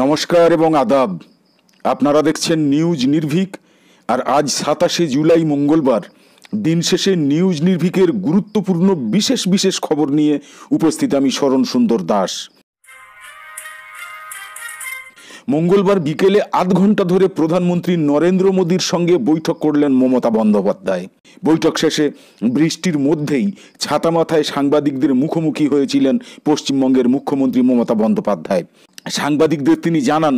নমস্কার এবং আদাব আপনারা দেখছেন নিউজ নির্ভীক আর আজ সাতাশে জুলাই মঙ্গলবার দিন শেষে নিউজ নির্ভীকের গুরুত্বপূর্ণ বিশেষ বিশেষ খবর নিয়ে উপস্থিত আমি শরণ সুন্দর দাস মঙ্গলবার বিকেলে আধ ঘন্টা ধরে প্রধানমন্ত্রী নরেন্দ্র মোদীর সঙ্গে বৈঠক করলেন মমতা বন্দ্যোপাধ্যায় বৈঠক শেষে বৃষ্টির মধ্যেই ছাতা মাথায় সাংবাদিকদের মুখোমুখি হয়েছিলেন পশ্চিমবঙ্গের মুখ্যমন্ত্রী মমতা বন্দ্যোপাধ্যায় সাংবাদিকদের তিনি জানান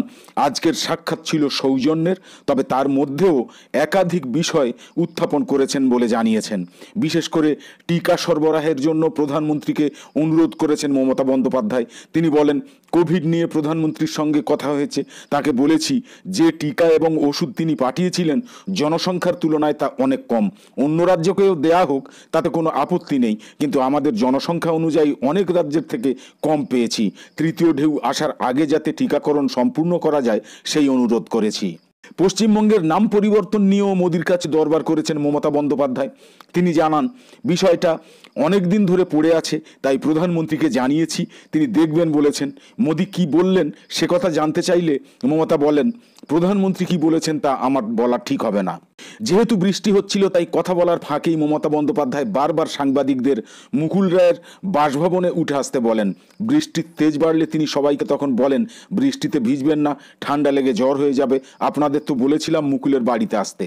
আজকের সাক্ষাৎ ছিল সৌজন্যের তবে তার মধ্যেও একাধিক বিষয় উত্থাপন করেছেন বলে জানিয়েছেন বিশেষ করে টিকা সরবরাহের জন্য প্রধানমন্ত্রীকে অনুরোধ করেছেন মমতা বন্দ্যোপাধ্যায় তিনি বলেন কোভিড নিয়ে প্রধানমন্ত্রীর সঙ্গে কথা হয়েছে হয়েছে তাকে বলেছি যে টিকা এবং ওষুধ তিনি পাঠিয়েছিলেন জনসংখ্যার তুলনায় তা অনেক কম অন্য রাজ্যকেও দেয়া হোক তাতে কোনো আপত্তি নেই কিন্তু আমাদের জনসংখ্যা অনুযায়ী অনেক রাজ্যের থেকে কম পেয়েছি তৃতীয় ঢেউ আসার আগে যাতে টিকাকরণ সম্পূর্ণ করা যায় সেই অনুরোধ করেছি পশ্চিমবঙ্গের নাম পরিবর্তন নিয়েও মোদির কাছে দরবার করেছেন মমতা বন্দ্যোপাধ্যায় তিনি জানান বিষয়টা অনেক দিন ধরে পড়ে আছে তাই প্রধানমন্ত্রীকে জানিয়েছি তিনি দেখবেন বলেছেন মোদী কি বললেন সে কথা জানতে চাইলে মমতা বলেন প্রধানমন্ত্রী কি বলেছেন তা আমার বলা ঠিক হবে না যেহেতু বৃষ্টি হচ্ছিল তাই কথা বলার ফাঁকেই মমতা বন্দ্যোপাধ্যায় বারবার সাংবাদিকদের মুকুল রায়ের বাসভবনে উঠে আসতে বলেন বৃষ্টির তেজ বাড়লে তিনি সবাইকে তখন বলেন বৃষ্টিতে ভিজবেন না ঠান্ডা লেগে জ্বর হয়ে যাবে আপনাদের আপনাদের তো বলেছিলাম মুকুলের বাড়িতে আসতে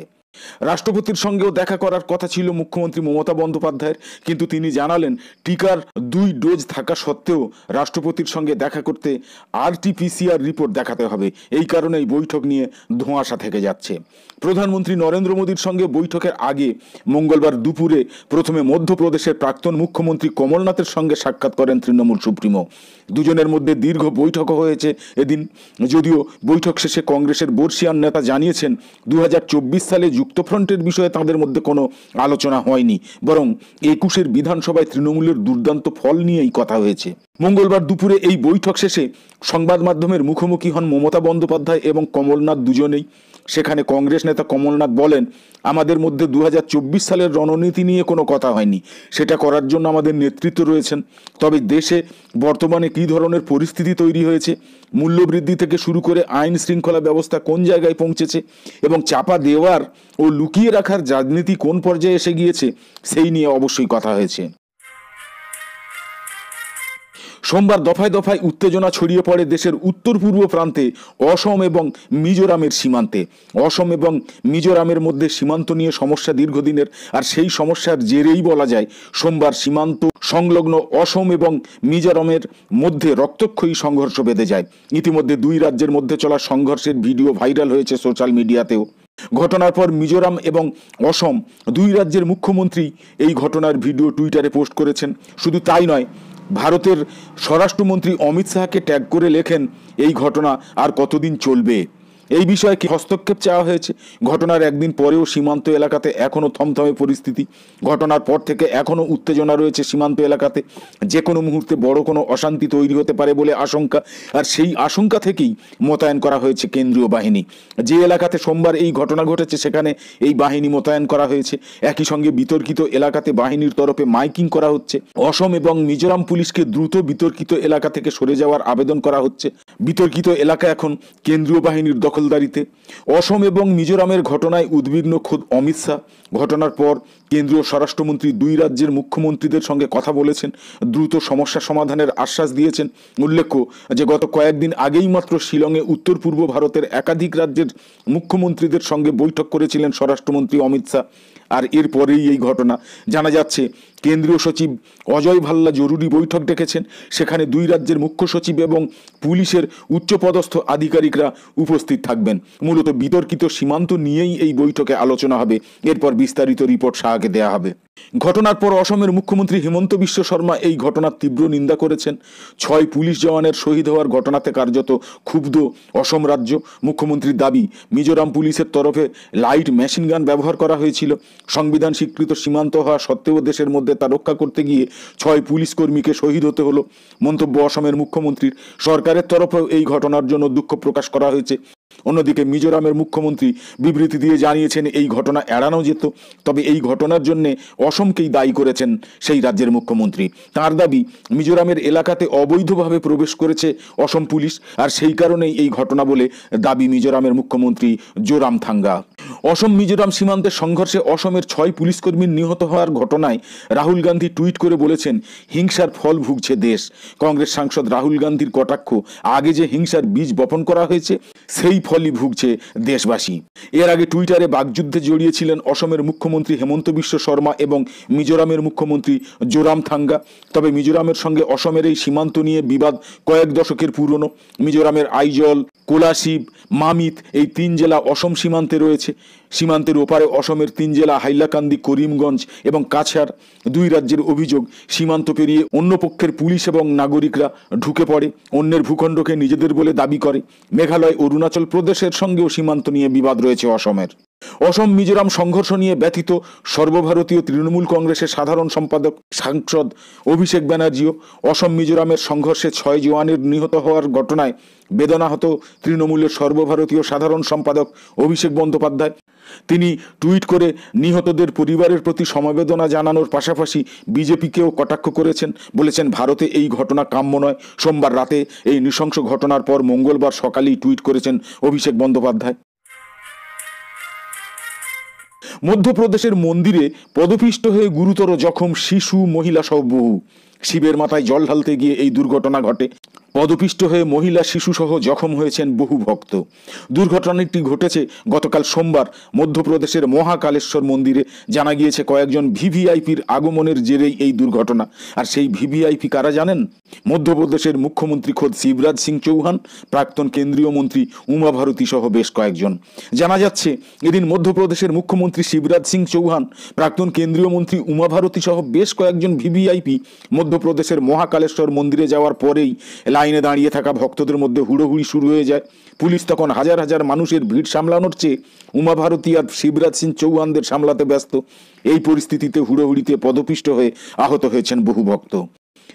রাষ্ট্রপতির সঙ্গেও দেখা করার কথা ছিল মুখ্যমন্ত্রী মমতা বন্দ্যোপাধ্যায়ের কিন্তু তিনি জানালেন টিকার দুই ডোজ থাকা সত্ত্বেও রাষ্ট্রপতির সঙ্গে দেখা করতে আরটিপিসিআর রিপোর্ট দেখাতে হবে এই কারণে বৈঠক নিয়ে ধোঁয়াশা থেকে যাচ্ছে প্রধানমন্ত্রী নরেন্দ্র মোদীর সঙ্গে বৈঠকের আগে মঙ্গলবার দুপুরে প্রথমে মধ্যপ্রদেশের প্রাক্তন মুখ্যমন্ত্রী কমলনাথের সঙ্গে সাক্ষাৎ করেন তৃণমূল সুপ্রিমো দুজনের মধ্যে দীর্ঘ বৈঠক হয়েছে এদিন যদিও বৈঠক শেষে কংগ্রেসের বর্ষিয়ান নেতা জানিয়েছেন দু সালে যুক্ত গুপ্তফ্রন্টের বিষয়ে তাদের মধ্যে কোনো আলোচনা হয়নি বরং একুশের বিধানসভায় তৃণমূলের দুর্দান্ত ফল নিয়েই কথা হয়েছে মঙ্গলবার দুপুরে এই বৈঠক শেষে সংবাদ মাধ্যমের মুখোমুখি হন মমতা বন্দ্যোপাধ্যায় এবং কমলনাথ দুজনেই সেখানে কংগ্রেস নেতা কমলনাথ বলেন আমাদের মধ্যে দু সালের রণনীতি নিয়ে কোনো কথা হয়নি সেটা করার জন্য আমাদের নেতৃত্ব রয়েছেন তবে দেশে বর্তমানে কী ধরনের পরিস্থিতি তৈরি হয়েছে মূল্যবৃদ্ধি থেকে শুরু করে আইন শৃঙ্খলা ব্যবস্থা কোন জায়গায় পৌঁছেছে এবং চাপা দেওয়ার ও লুকিয়ে রাখার রাজনীতি কোন পর্যায়ে এসে গিয়েছে সেই নিয়ে অবশ্যই কথা হয়েছে সোমবার দফায় দফায় উত্তেজনা ছড়িয়ে পড়ে দেশের উত্তর পূর্ব প্রান্তে অসম এবং মিজোরামের সীমান্তে অসম এবং মিজোরামের মধ্যে সীমান্ত নিয়ে সমস্যা দীর্ঘদিনের আর সেই সমস্যার জেরেই বলা যায় সোমবার সীমান্ত সংলগ্ন অসম এবং মিজোরামের মধ্যে রক্তক্ষয়ী সংঘর্ষ বেঁধে যায় ইতিমধ্যে দুই রাজ্যের মধ্যে চলা সংঘর্ষের ভিডিও ভাইরাল হয়েছে সোশ্যাল মিডিয়াতেও ঘটনার পর মিজোরাম এবং অসম দুই রাজ্যের মুখ্যমন্ত্রী এই ঘটনার ভিডিও টুইটারে পোস্ট করেছেন শুধু তাই নয় ভারতের স্বরাষ্ট্রমন্ত্রী অমিত শাহকে ট্যাগ করে লেখেন এই ঘটনা আর কতদিন চলবে এই বিষয়ে কি হস্তক্ষেপ চাওয়া হয়েছে ঘটনার একদিন পরেও সীমান্ত এলাকাতে এখনও থমথমে পরিস্থিতি ঘটনার পর থেকে এখনও উত্তেজনা রয়েছে সীমান্ত এলাকাতে যে কোনো মুহূর্তে বড় কোনো অশান্তি তৈরি হতে পারে বলে আশঙ্কা আর সেই আশঙ্কা থেকেই মোতায়েন করা হয়েছে কেন্দ্রীয় বাহিনী যে এলাকাতে সোমবার এই ঘটনা ঘটেছে সেখানে এই বাহিনী মোতায়েন করা হয়েছে একই সঙ্গে বিতর্কিত এলাকাতে বাহিনীর তরফে মাইকিং করা হচ্ছে অসম এবং মিজোরাম পুলিশকে দ্রুত বিতর্কিত এলাকা থেকে সরে যাওয়ার আবেদন করা হচ্ছে বিতর্কিত এলাকা এখন কেন্দ্রীয় বাহিনীর দখল দখলদারিতে অসম এবং মিজোরামের ঘটনায় উদ্বিগ্ন খোদ অমিত শাহ ঘটনার পর কেন্দ্রীয় স্বরাষ্ট্রমন্ত্রী দুই রাজ্যের মুখ্যমন্ত্রীদের সঙ্গে কথা বলেছেন দ্রুত সমস্যা সমাধানের আশ্বাস দিয়েছেন উল্লেখ্য যে গত কয়েকদিন আগেই মাত্র শিলংয়ে উত্তর পূর্ব ভারতের একাধিক রাজ্যের মুখ্যমন্ত্রীদের সঙ্গে বৈঠক করেছিলেন স্বরাষ্ট্রমন্ত্রী অমিত শাহ আর এরপরেই এই ঘটনা জানা যাচ্ছে কেন্দ্রীয় সচিব অজয় ভাল্লা জরুরি বৈঠক ডেকেছেন সেখানে দুই রাজ্যের মুখ্য সচিব এবং পুলিশের উচ্চপদস্থ আধিকারিকরা উপস্থিত থাকবেন মূলত বিতর্কিত সীমান্ত নিয়েই এই বৈঠকে আলোচনা হবে এরপর বিস্তারিত রিপোর্ট সাহাকে দেয়া হবে ঘটনার পর অসমের মুখ্যমন্ত্রী হিমন্ত বিশ্ব শর্মা এই ঘটনার তীব্র নিন্দা করেছেন ছয় পুলিশ জওয়ানের শহীদ হওয়ার ঘটনাতে কার্যত ক্ষুব্ধ অসম রাজ্য মুখ্যমন্ত্রীর দাবি মিজোরাম পুলিশের তরফে লাইট মেশিন গান ব্যবহার করা হয়েছিল সংবিধান স্বীকৃত সীমান্ত হওয়া সত্ত্বেও দেশের মধ্যে তা রক্ষা করতে গিয়ে ছয় পুলিশ কর্মীকে শহীদ হতে হলো মন্তব্য অসমের মুখ্যমন্ত্রীর সরকারের তরফেও এই ঘটনার জন্য দুঃখ প্রকাশ করা হয়েছে অন্যদিকে মিজোরামের মুখ্যমন্ত্রী বিবৃতি দিয়ে জানিয়েছেন এই ঘটনা এড়ানো যেত তবে এই ঘটনার জন্যে অসমকেই দায়ী করেছেন সেই রাজ্যের মুখ্যমন্ত্রী তার দাবি মিজোরামের এলাকাতে অবৈধভাবে প্রবেশ করেছে অসম পুলিশ আর সেই কারণেই এই ঘটনা বলে দাবি মিজোরামের মুখ্যমন্ত্রী জোরাম থাঙ্গা অসম মিজোরাম সীমান্তে সংঘর্ষে অসমের ছয় পুলিশকর্মীর নিহত হওয়ার ঘটনায় রাহুল গান্ধী টুইট করে বলেছেন হিংসার ফল ভুগছে দেশ কংগ্রেস সাংসদ রাহুল গান্ধীর কটাক্ষ আগে যে হিংসার বীজ বপন করা হয়েছে সেই ফলই ভুগছে দেশবাসী এর আগে টুইটারে বাগযুদ্ধে জড়িয়েছিলেন অসমের মুখ্যমন্ত্রী হেমন্ত বিশ্ব শর্মা এবং মিজোরামের মুখ্যমন্ত্রী জোরাম থাঙ্গা তবে মিজোরামের সঙ্গে অসমের এই সীমান্ত নিয়ে বিবাদ কয়েক দশকের পুরনো মিজোরামের আইজল কোলাশিব মামিত এই তিন জেলা অসম সীমান্তে রয়েছে সীমান্তের ওপারে অসমের তিন জেলা হাইলাকান্দি করিমগঞ্জ এবং কাছাড় দুই রাজ্যের অভিযোগ সীমান্ত পেরিয়ে অন্য পক্ষের পুলিশ এবং নাগরিকরা ঢুকে পড়ে অন্যের ভূখণ্ডকে নিজেদের বলে দাবি করে মেঘালয় অরুণাচল প্রদেশের সঙ্গেও সীমান্ত নিয়ে বিবাদ রয়েছে অসমের অসম মিজোরাম সংঘর্ষ নিয়ে ব্যথিত সর্বভারতীয় তৃণমূল কংগ্রেসের সাধারণ সম্পাদক সাংসদ অভিষেক ব্যানার্জিও অসম মিজোরামের সংঘর্ষে ছয় জওয়ানের নিহত হওয়ার ঘটনায় বেদনাহত তৃণমূলের সর্বভারতীয় সাধারণ সম্পাদক অভিষেক বন্দ্যোপাধ্যায় তিনি টুইট করে নিহতদের পরিবারের প্রতি সমবেদনা জানানোর পাশাপাশি বিজেপিকেও কটাক্ষ করেছেন বলেছেন ভারতে এই ঘটনা কাম্য নয় সোমবার রাতে এই নৃশংস ঘটনার পর মঙ্গলবার সকালেই টুইট করেছেন অভিষেক বন্দ্যোপাধ্যায় মধ্যপ্রদেশের মন্দিরে পদপিষ্ট হয়ে গুরুতর জখম শিশু মহিলাসহ বহু শিবের মাথায় জল ঢালতে গিয়ে এই দুর্ঘটনা ঘটে পদপিষ্ট হয়ে মহিলা শিশুসহ জখম হয়েছেন বহু ভক্ত দুর্ঘটনাটি ঘটেছে গতকাল সোমবার মধ্যপ্রদেশের মহাকালেশ্বর মন্দিরে জানা গিয়েছে কয়েকজন ভিভিআইপির আগমনের জেরেই এই দুর্ঘটনা আর সেই ভিভিআইপি কারা জানেন মধ্যপ্রদেশের মুখ্যমন্ত্রী খোদ শিবরাজ সিং চৌহান প্রাক্তন কেন্দ্রীয় মন্ত্রী উমা ভারতী সহ বেশ কয়েকজন জানা যাচ্ছে এদিন মধ্যপ্রদেশের মুখ্যমন্ত্রী শিবরাজ সিং চৌহান প্রাক্তন কেন্দ্রীয় মন্ত্রী উমা ভারতী সহ বেশ কয়েকজন ভিভিআইপি মধ্যপ্রদেশের মহাকালেশ্বর মন্দিরে যাওয়ার পরেই লাইনে দাঁড়িয়ে থাকা ভক্তদের মধ্যে হুড়োহুড়ি শুরু হয়ে যায় পুলিশ তখন হাজার হাজার মানুষের ভিড় সামলানোর চেয়ে উমাভারতী আর শিবরাজ সিং চৌহানদের সামলাতে ব্যস্ত এই পরিস্থিতিতে হুড়োহুড়িতে পদপিষ্ট হয়ে আহত হয়েছেন বহু ভক্ত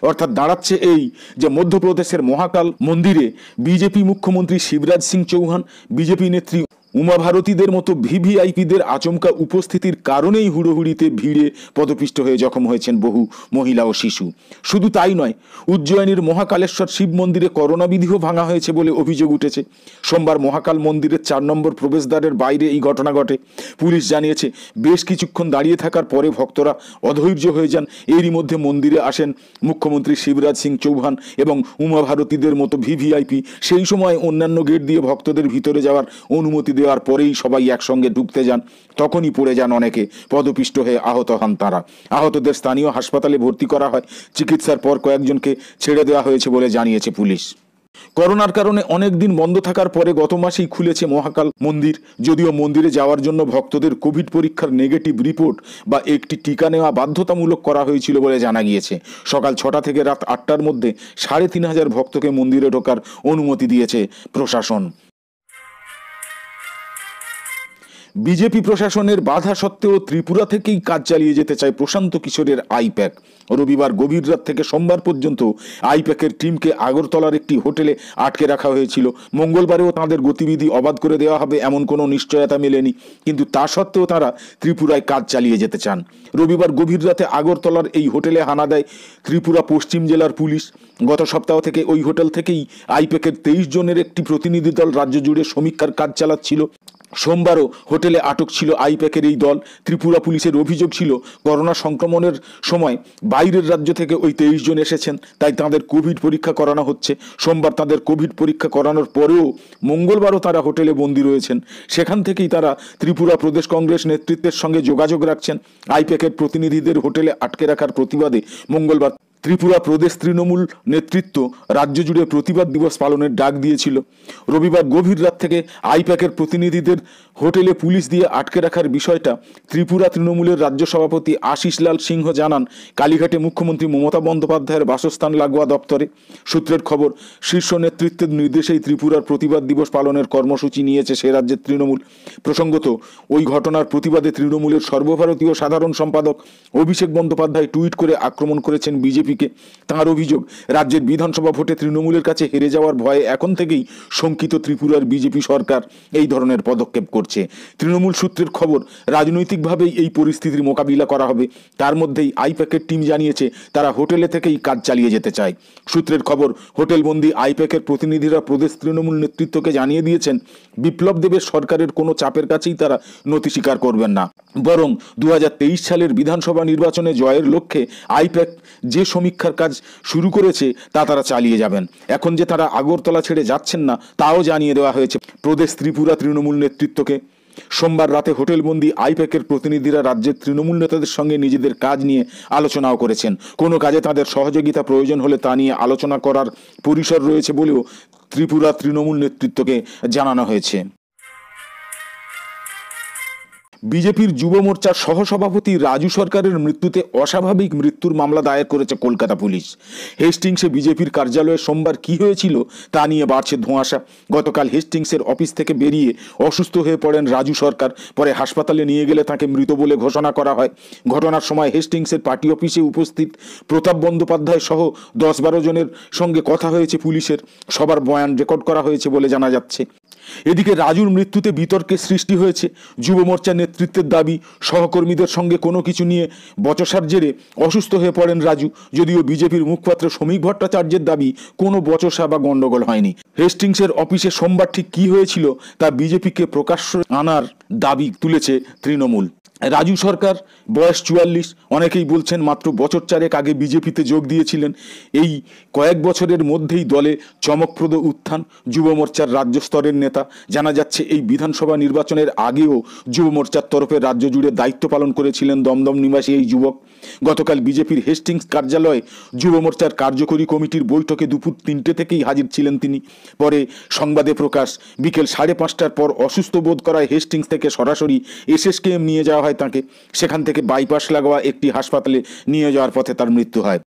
অর্থাৎ দাঁড়াচ্ছে এই যে মধ্যপ্রদেশের মহাকাল মন্দিরে বিজেপি মুখ্যমন্ত্রী শিবরাজ সিং চৌহান বিজেপি নেত্রী উমা ভারতীদের মতো ভিভিআইপিদের আচমকা উপস্থিতির কারণেই হুড়োহুড়িতে ভিড়ে পদপিষ্ট হয়ে জখম হয়েছেন বহু মহিলা ও শিশু শুধু তাই নয় উজ্জয়িনীর মহাকালেশ্বর শিব মন্দিরে করোনাবিধিও ভাঙা হয়েছে বলে অভিযোগ উঠেছে সোমবার মহাকাল মন্দিরের চার নম্বর প্রবেশদ্বারের বাইরে এই ঘটনা ঘটে পুলিশ জানিয়েছে বেশ কিছুক্ষণ দাঁড়িয়ে থাকার পরে ভক্তরা অধৈর্য হয়ে যান এরই মধ্যে মন্দিরে আসেন মুখ্যমন্ত্রী শিবরাজ সিং চৌহান এবং উমা ভারতীদের মতো ভিভিআইপি সেই সময় অন্যান্য গেট দিয়ে ভক্তদের ভিতরে যাওয়ার অনুমতি দেওয়ার পরেই সবাই একসঙ্গে ঢুকতে যান তখনই পড়ে যান অনেকে পদপিষ্ট হয়ে আহত হন তারা আহতদের স্থানীয় হাসপাতালে ভর্তি করা হয় চিকিৎসার পর কয়েকজনকে ছেড়ে দেওয়া হয়েছে বলে জানিয়েছে পুলিশ করোনার কারণে অনেক দিন বন্ধ থাকার পরে গত মাসেই খুলেছে মহাকাল মন্দির যদিও মন্দিরে যাওয়ার জন্য ভক্তদের কোভিড পরীক্ষার নেগেটিভ রিপোর্ট বা একটি টিকা নেওয়া বাধ্যতামূলক করা হয়েছিল বলে জানা গিয়েছে সকাল ছটা থেকে রাত আটটার মধ্যে সাড়ে তিন হাজার ভক্তকে মন্দিরে ঢোকার অনুমতি দিয়েছে প্রশাসন বিজেপি প্রশাসনের বাধা সত্ত্বেও ত্রিপুরা থেকেই কাজ চালিয়ে যেতে চায় প্রশান্ত কিশোরের আইপ্যাক রবিবার গভীর রাত থেকে সোমবার পর্যন্ত আইপ্যাকের টিমকে আগরতলার একটি হোটেলে আটকে রাখা হয়েছিল মঙ্গলবারেও তাঁদের গতিবিধি অবাধ করে দেওয়া হবে এমন কোনো নিশ্চয়তা মেলেনি কিন্তু তা সত্ত্বেও তারা ত্রিপুরায় কাজ চালিয়ে যেতে চান রবিবার গভীর রাতে আগরতলার এই হোটেলে হানা দেয় ত্রিপুরা পশ্চিম জেলার পুলিশ গত সপ্তাহ থেকে ওই হোটেল থেকেই আইপ্যাকের তেইশ জনের একটি প্রতিনিধি দল রাজ্য জুড়ে সমীক্ষার কাজ চালাচ্ছিল সোমবারও হোটেলে আটক ছিল আইপ্যাকের এই দল ত্রিপুরা পুলিশের অভিযোগ ছিল করোনা সংক্রমণের সময় বাইরের রাজ্য থেকে ওই তেইশ জন এসেছেন তাই তাদের কোভিড পরীক্ষা করানো হচ্ছে সোমবার তাদের কোভিড পরীক্ষা করানোর পরেও মঙ্গলবারও তারা হোটেলে বন্দি রয়েছেন সেখান থেকেই তারা ত্রিপুরা প্রদেশ কংগ্রেস নেতৃত্বের সঙ্গে যোগাযোগ রাখছেন আইপ্যাকের প্রতিনিধিদের হোটেলে আটকে রাখার প্রতিবাদে মঙ্গলবার ত্রিপুরা প্রদেশ তৃণমূল নেতৃত্ব রাজ্য জুড়ে প্রতিবাদ দিবস পালনের ডাক দিয়েছিল রবিবার গভীর রাত থেকে আইপ্যাকের প্রতিনিধিদের হোটেলে পুলিশ দিয়ে আটকে রাখার বিষয়টা ত্রিপুরা তৃণমূলের রাজ্য সভাপতি আশিস লাল সিংহ জানান কালীঘাটে মুখ্যমন্ত্রী মমতা বন্দ্যোপাধ্যায়ের বাসস্থান লাগোয়া দপ্তরে সূত্রের খবর শীর্ষ নেতৃত্বের নির্দেশেই ত্রিপুরার প্রতিবাদ দিবস পালনের কর্মসূচি নিয়েছে সে রাজ্যের তৃণমূল প্রসঙ্গত ওই ঘটনার প্রতিবাদে তৃণমূলের সর্বভারতীয় সাধারণ সম্পাদক অভিষেক বন্দ্যোপাধ্যায় টুইট করে আক্রমণ করেছেন বিজেপি বিজেপিকে তাঁর অভিযোগ রাজ্যের বিধানসভা ভোটে তৃণমূলের কাছে হেরে যাওয়ার ভয়ে এখন থেকেই শঙ্কিত ত্রিপুরার বিজেপি সরকার এই ধরনের পদক্ষেপ করছে তৃণমূল সূত্রের খবর রাজনৈতিকভাবেই এই পরিস্থিতির মোকাবিলা করা হবে তার মধ্যেই আইপ্যাকের টিম জানিয়েছে তারা হোটেলে থেকেই কাজ চালিয়ে যেতে চায় সূত্রের খবর হোটেলবন্দি আইপ্যাকের প্রতিনিধিরা প্রদেশ তৃণমূল নেতৃত্বকে জানিয়ে দিয়েছেন বিপ্লব দেবের সরকারের কোনো চাপের কাছেই তারা নথি স্বীকার করবেন না বরং দু সালের বিধানসভা নির্বাচনে জয়ের লক্ষ্যে আইপ্যাক যে সময় সমীক্ষার কাজ শুরু করেছে তা তারা চালিয়ে যাবেন এখন যে তারা আগরতলা ছেড়ে যাচ্ছেন না তাও জানিয়ে দেওয়া হয়েছে প্রদেশ ত্রিপুরা তৃণমূল নেতৃত্বকে সোমবার রাতে হোটেলবন্দি আইপ্যাকের প্রতিনিধিরা রাজ্যের তৃণমূল নেতাদের সঙ্গে নিজেদের কাজ নিয়ে আলোচনাও করেছেন কোনো কাজে তাদের সহযোগিতা প্রয়োজন হলে তা নিয়ে আলোচনা করার পরিসর রয়েছে বলেও ত্রিপুরা তৃণমূল নেতৃত্বকে জানানো হয়েছে বিজেপির যুব মোর্চার সহসভাপতি রাজু সরকারের মৃত্যুতে অস্বাভাবিক মৃত্যুর মামলা দায়ের করেছে কলকাতা পুলিশ হেস্টিংসে বিজেপির কার্যালয়ে সোমবার কি হয়েছিল তা নিয়ে বাড়ছে ধোঁয়াশা গতকাল হেস্টিংসের অফিস থেকে বেরিয়ে অসুস্থ হয়ে পড়েন রাজু সরকার পরে হাসপাতালে নিয়ে গেলে তাকে মৃত বলে ঘোষণা করা হয় ঘটনার সময় হেস্টিংসের পার্টি অফিসে উপস্থিত প্রতাপ বন্দ্যোপাধ্যায় সহ দশ বারো জনের সঙ্গে কথা হয়েছে পুলিশের সবার বয়ান রেকর্ড করা হয়েছে বলে জানা যাচ্ছে এদিকে রাজুর মৃত্যুতে বিতর্কের সৃষ্টি হয়েছে যুব মোর্চার নেতৃত্বের দাবি সহকর্মীদের সঙ্গে কোনো কিছু নিয়ে বচসার জেরে অসুস্থ হয়ে পড়েন রাজু যদিও বিজেপির মুখপাত্র শ্রমিক ভট্টাচার্যের দাবি কোনো বচসা বা গণ্ডগোল হয়নি হেস্টিংসের অফিসে সোমবার ঠিক কী হয়েছিল তা বিজেপিকে প্রকাশ্য আনার দাবি তুলেছে তৃণমূল রাজু সরকার বয়স চুয়াল্লিশ অনেকেই বলছেন মাত্র বছর চারেক আগে বিজেপিতে যোগ দিয়েছিলেন এই কয়েক বছরের মধ্যেই দলে চমকপ্রদ উত্থান যুব মোর্চার রাজ্য স্তরের নেতা জানা যাচ্ছে এই বিধানসভা নির্বাচনের আগেও যুব মোর্চার তরফে রাজ্য জুড়ে দায়িত্ব পালন করেছিলেন দমদম নিবাসী এই যুবক গতকাল বিজেপির হেস্টিংস কার্যালয়ে যুব মোর্চার কার্যকরী কমিটির বৈঠকে দুপুর তিনটে থেকেই হাজির ছিলেন তিনি পরে সংবাদে প্রকাশ বিকেল সাড়ে পাঁচটার পর অসুস্থ বোধ করায় হেস্টিংস থেকে সরাসরি এসএসকেএম নিয়ে যাওয়া হয় হয় তাকে সেখান থেকে বাইপাস লাগোয়া একটি হাসপাতালে নিয়ে যাওয়ার পথে তার মৃত্যু হয়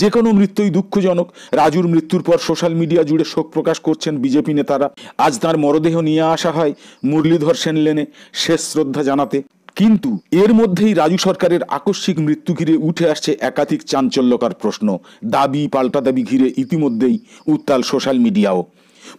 যে কোনো মৃত্যুই দুঃখজনক রাজুর মৃত্যুর পর সোশ্যাল মিডিয়া জুড়ে শোক প্রকাশ করছেন বিজেপি নেতারা আজ তার মরদেহ নিয়ে আসা হয় মুরলীধর সেন লেনে শেষ শ্রদ্ধা জানাতে কিন্তু এর মধ্যেই রাজু সরকারের আকস্মিক মৃত্যু ঘিরে উঠে আসছে একাধিক চাঞ্চল্যকার প্রশ্ন দাবি পাল্টা দাবি ঘিরে ইতিমধ্যেই উত্তাল সোশ্যাল মিডিয়াও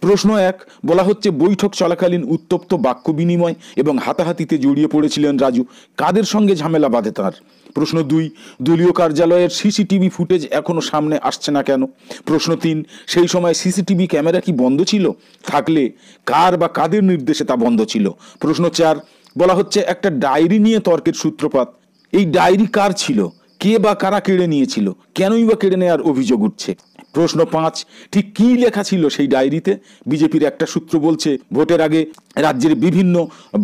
প্রশ্ন এক বলা হচ্ছে বৈঠক চলাকালীন উত্তপ্ত বাক্য বিনিময় এবং হাতাহাতিতে জড়িয়ে পড়েছিলেন রাজু কাদের সঙ্গে ঝামেলা বাঁধে তাঁর প্রশ্ন দুই দলীয় কার্যালয়ের সিসিটিভি ফুটেজ এখনও সামনে আসছে না কেন প্রশ্ন তিন সেই সময় সিসিটিভি ক্যামেরা কি বন্ধ ছিল থাকলে কার বা কাদের নির্দেশে তা বন্ধ ছিল প্রশ্ন চার বলা হচ্ছে একটা ডায়েরি নিয়ে তর্কের সূত্রপাত এই ডায়েরি কার ছিল কে বা কারা কেড়ে নিয়েছিল কেনই বা কেড়ে নেওয়ার অভিযোগ উঠছে প্রশ্ন পাঁচ ঠিক কী লেখা ছিল সেই ডায়েরিতে বিজেপির একটা সূত্র বলছে ভোটের আগে রাজ্যের বিভিন্ন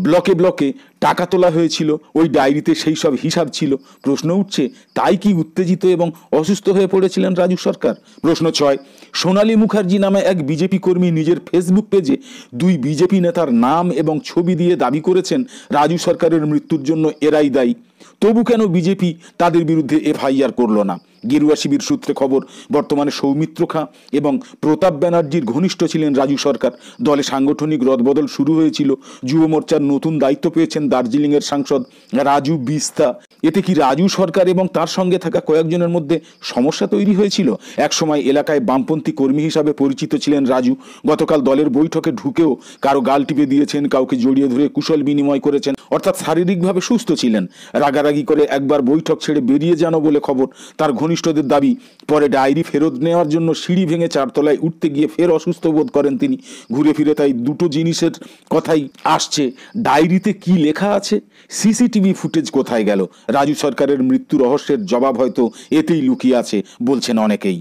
ব্লকে ব্লকে টাকা তোলা হয়েছিল ওই ডায়েরিতে সেই সব হিসাব ছিল প্রশ্ন উঠছে তাই কি উত্তেজিত এবং অসুস্থ হয়ে পড়েছিলেন রাজু সরকার প্রশ্ন ছয় সোনালী মুখার্জি নামে এক বিজেপি কর্মী নিজের ফেসবুক পেজে দুই বিজেপি নেতার নাম এবং ছবি দিয়ে দাবি করেছেন রাজু সরকারের মৃত্যুর জন্য এরাই দায়ী তবু কেন বিজেপি তাদের বিরুদ্ধে এফআইআর করল না গেরুয়া শিবির সূত্রে খবর বর্তমানে সৌমিত্র খাঁ এবং প্রতাপ ব্যানার্জির ঘনিষ্ঠ ছিলেন রাজু সরকার দলে সাংগঠনিক রদবদল শুরু হয়েছিল যুব মোর্চার নতুন দায়িত্ব পেয়েছেন দার্জিলিংয়ের সাংসদ রাজু বিস্তা এতে কি রাজু সরকার এবং তার সঙ্গে থাকা কয়েকজনের মধ্যে সমস্যা তৈরি হয়েছিল একসময় এলাকায় বামপন্থী কর্মী হিসাবে পরিচিত ছিলেন রাজু গতকাল দলের বৈঠকে ঢুকেও কারো গাল টিপে দিয়েছেন কাউকে জড়িয়ে ধরে কুশল বিনিময় করেছেন অর্থাৎ শারীরিকভাবে সুস্থ ছিলেন রাগারাগি করে একবার বৈঠক ছেড়ে বেরিয়ে যেন বলে খবর তার ঘনিষ্ঠ ঘনিষ্ঠদের দাবি পরে ডায়েরি ফেরত নেওয়ার জন্য সিঁড়ি ভেঙে চারতলায় উঠতে গিয়ে ফের অসুস্থ বোধ করেন তিনি ঘুরে ফিরে তাই দুটো জিনিসের কথাই আসছে ডায়েরিতে কি লেখা আছে সিসিটিভি ফুটেজ কোথায় গেল রাজু সরকারের মৃত্যু রহস্যের জবাব হয়তো এতেই লুকিয়ে আছে বলছেন অনেকেই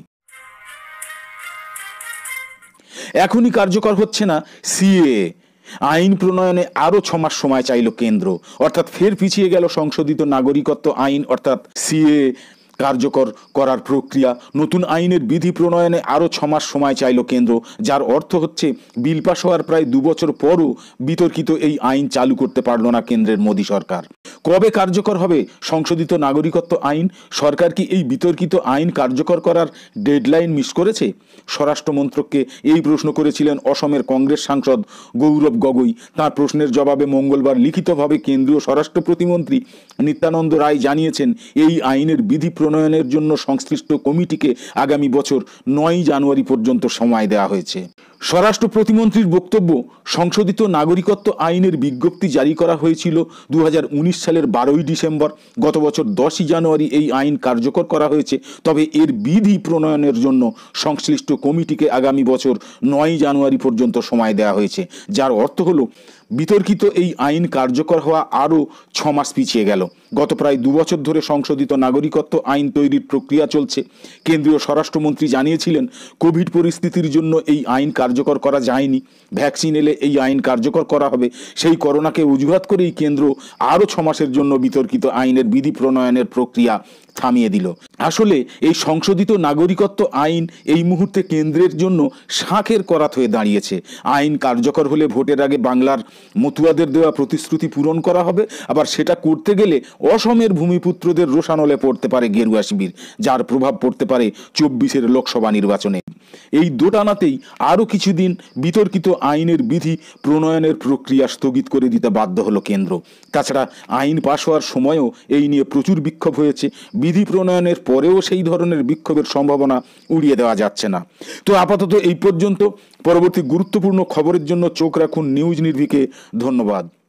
এখনই কার্যকর হচ্ছে না সিএ আইন প্রণয়নে আরও ছমাস সময় চাইল কেন্দ্র অর্থাৎ ফের পিছিয়ে গেল সংশোধিত নাগরিকত্ব আইন অর্থাৎ সিএ কার্যকর করার প্রক্রিয়া নতুন আইনের বিধি প্রণয়নে আরও ছমাস সময় চাইল কেন্দ্র যার অর্থ হচ্ছে বিল পাশ হওয়ার প্রায় দুবছর পরও বিতর্কিত এই আইন চালু করতে পারল না কেন্দ্রের মোদী সরকার কবে কার্যকর হবে সংশোধিত নাগরিকত্ব আইন সরকার কি এই বিতর্কিত আইন কার্যকর করার ডেডলাইন মিস করেছে স্বরাষ্ট্রমন্ত্রককে এই প্রশ্ন করেছিলেন অসমের কংগ্রেস সাংসদ গৌরব গগৈ তার প্রশ্নের জবাবে মঙ্গলবার লিখিতভাবে কেন্দ্রীয় স্বরাষ্ট্র প্রতিমন্ত্রী নিত্যানন্দ রায় জানিয়েছেন এই আইনের বিধি প্রণয়নের জন্য সংশ্লিষ্ট কমিটিকে আগামী বছর নয় জানুয়ারি পর্যন্ত সময় দেওয়া হয়েছে স্বরাষ্ট্র প্রতিমন্ত্রীর বক্তব্য সংশোধিত নাগরিকত্ব আইনের বিজ্ঞপ্তি জারি করা হয়েছিল দু সালের বারোই ডিসেম্বর গত বছর দশই জানুয়ারি এই আইন কার্যকর করা হয়েছে তবে এর বিধি প্রণয়নের জন্য সংশ্লিষ্ট কমিটিকে আগামী বছর নয় জানুয়ারি পর্যন্ত সময় দেওয়া হয়েছে যার অর্থ হলো বিতর্কিত এই আইন কার্যকর হওয়া আরও ছ মাস পিছিয়ে গেল গত প্রায় দু বছর ধরে সংশোধিত নাগরিকত্ব আইন তৈরির প্রক্রিয়া চলছে কেন্দ্রীয় স্বরাষ্ট্রমন্ত্রী জানিয়েছিলেন কোভিড পরিস্থিতির জন্য এই আইন কার্যকর করা যায়নি ভ্যাকসিন এলে এই আইন কার্যকর করা হবে সেই করোনাকে অজুহাত করেই কেন্দ্র আরও ছ মাসের জন্য বিতর্কিত আইনের বিধি প্রণয়নের প্রক্রিয়া থামিয়ে দিল আসলে এই সংশোধিত নাগরিকত্ব আইন এই মুহূর্তে কেন্দ্রের জন্য শাঁখের করাত হয়ে দাঁড়িয়েছে আইন কার্যকর হলে ভোটের আগে বাংলার মতুয়াদের দেওয়া প্রতিশ্রুতি পূরণ করা হবে আবার সেটা করতে গেলে অসমের ভূমিপুত্রদের রোষানলে পড়তে পারে গেরুয়া শিবির যার প্রভাব পড়তে পারে চব্বিশের লোকসভা নির্বাচনে এই দোটানাতেই আরও কিছুদিন বিতর্কিত আইনের বিধি প্রণয়নের প্রক্রিয়া স্থগিত করে দিতে বাধ্য হলো কেন্দ্র তাছাড়া আইন পাশ হওয়ার সময়ও এই নিয়ে প্রচুর বিক্ষোভ হয়েছে বিধি প্রণয়নের পরেও সেই ধরনের বিক্ষোভের সম্ভাবনা উড়িয়ে দেওয়া যাচ্ছে না তো আপাতত এই পর্যন্ত পরবর্তী গুরুত্বপূর্ণ খবরের জন্য চোখ রাখুন নিউজ নির্ভিকে ধন্যবাদ